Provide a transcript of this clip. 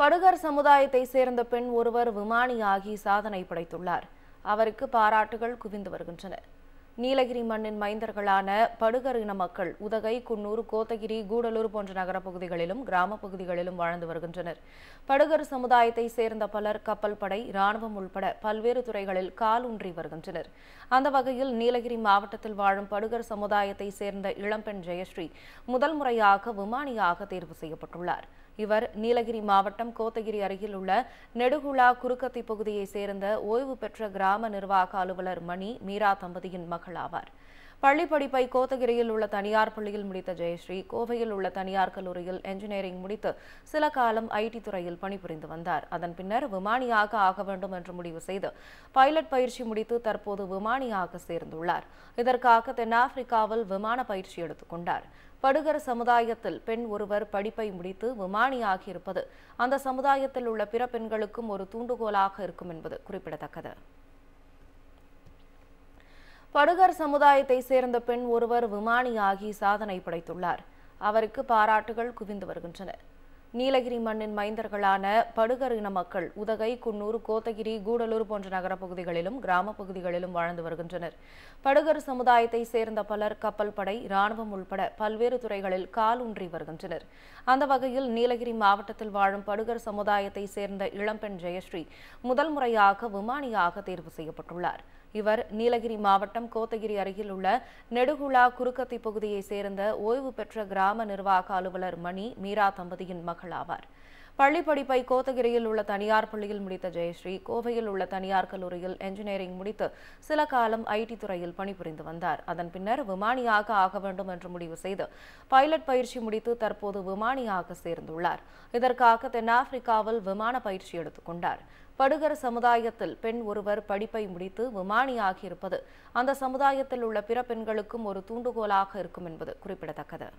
படுகர் சமுதாயத்தை சேர்ந்த பெண் ஒருவர் விமானியாகி சாதனை படைத்துள்ளார் அவருக்கு பாராட்டுகள் குவிந்து வருகின்றன நீலகிரி மண்ணின் மைந்தர்களான படுகர் இன மக்கள் உதகை குன்னூர் கோத்தகிரி கூடலூர் போன்ற நகரப் பகுதிகளிலும் கிராம பகுதிகளிலும் வாழ்ந்து வருகின்றனர் படுகர் சமுதாயத்தை சேர்ந்த பலர் கப்பல் படை ராணுவம் உள்பட பல்வேறு துறைகளில் காலூன்றி வருகின்றனர் அந்த வகையில் நீலகிரி மாவட்டத்தில் வாழும் படுகர் சமுதாயத்தை சேர்ந்த இளம்பெண் ஜெயஸ்ரீ முதல் முறையாக விமானியாக தேர்வு செய்யப்பட்டுள்ளார் இவர் நீலகிரி மாவட்டம் கோத்தகிரி அருகில் உள்ள நெடுகுலா குறுக்கத்தி பகுதியைச் சேர்ந்த ஓய்வு பெற்ற கிராம நிர்வாக அலுவலர் மணி மீரா தம்பதியின் மகள் ஆவார் பள்ளி படிப்பை கோத்தகிரியில் உள்ள தனியார் பள்ளியில் முடித்த ஜெயஸ்ரீ கோவையில் உள்ள தனியார் கல்லூரியில் என்ஜினியரிங் முடித்து சில காலம் ஐடி துறையில் பணிபுரிந்து வந்தார் அதன் பின்னர் விமானியாக ஆக வேண்டும் என்று முடிவு செய்து பைலட் பயிற்சி முடித்து தற்போது விமானியாக சேர்ந்துள்ளார் இதற்காக தென்னாப்பிரிக்காவில் விமான பயிற்சி எடுத்துக்கொண்டார் படுகர் சமுதாயத்தில் பெண் ஒருவர் படிப்பை முடித்து விமானியாகியிருப்பது அந்த சமுதாயத்தில் உள்ள பிற பெண்களுக்கும் ஒரு தூண்டுகோலாக இருக்கும் என்பது குறிப்பிடத்தக்கது படுகர் சமுதாயத்தை சேர்ந்த பெண் ஒருவர் விமானியாகி சாதனை படைத்துள்ளார் அவருக்கு பாராட்டுகள் குவிந்து வருகின்றன நீலகிரி மண்ணின் மைந்தர்களான படுகர் இன மக்கள் உதகை குன்னூர் கோத்தகிரி கூடலூர் போன்ற நகரப் பகுதிகளிலும் கிராமப் பகுதிகளிலும் வாழ்ந்து வருகின்றனர் படுகர் சமுதாயத்தை சேர்ந்த பலர் கப்பல் படை ராணுவம் உள்பட பல்வேறு துறைகளில் காலூன்றி வருகின்றனர் அந்த வகையில் நீலகிரி மாவட்டத்தில் வாழும் படுகர் சமுதாயத்தை சேர்ந்த இளம்பெண் ஜெயஸ்ரீ முதல் முறையாக விமானியாக தேர்வு செய்யப்பட்டுள்ளார் இவர் நீலகிரி மாவட்டம் கோத்தகிரி அருகில் உள்ள நெடுகுலா குறுக்கத்தி பகுதியை சேர்ந்த ஓய்வு பெற்ற கிராம நிர்வாக அலுவலர் மணி மீரா தம்பதியின் மகள் ஆவார் பள்ளி படிப்பை கோத்தகிரியில் உள்ள தனியார் பள்ளியில் முடித்த ஜெயஸ்ரீ கோவையில் உள்ள தனியார் கல்லூரியில் என்ஜினியரிங் முடித்து சில காலம் ஐடி துறையில் பணிபுரிந்து வந்தார் அதன் பின்னர் விமானியாக ஆக வேண்டும் என்று முடிவு செய்து பைலட் பயிற்சி முடித்து தற்போது விமானியாக சேர்ந்துள்ளார் இதற்காக தென்னாப்பிரிக்காவில் விமான பயிற்சி எடுத்துக்கொண்டார் படுகர் சமுதாயத்தில் பெண் ஒருவர் படிப்பை முடித்து விமானியாகி இருப்பது அந்த சமுதாயத்தில் உள்ள பிற பெண்களுக்கும் ஒரு தூண்டுகோலாக இருக்கும் என்பது குறிப்பிடத்தக்கது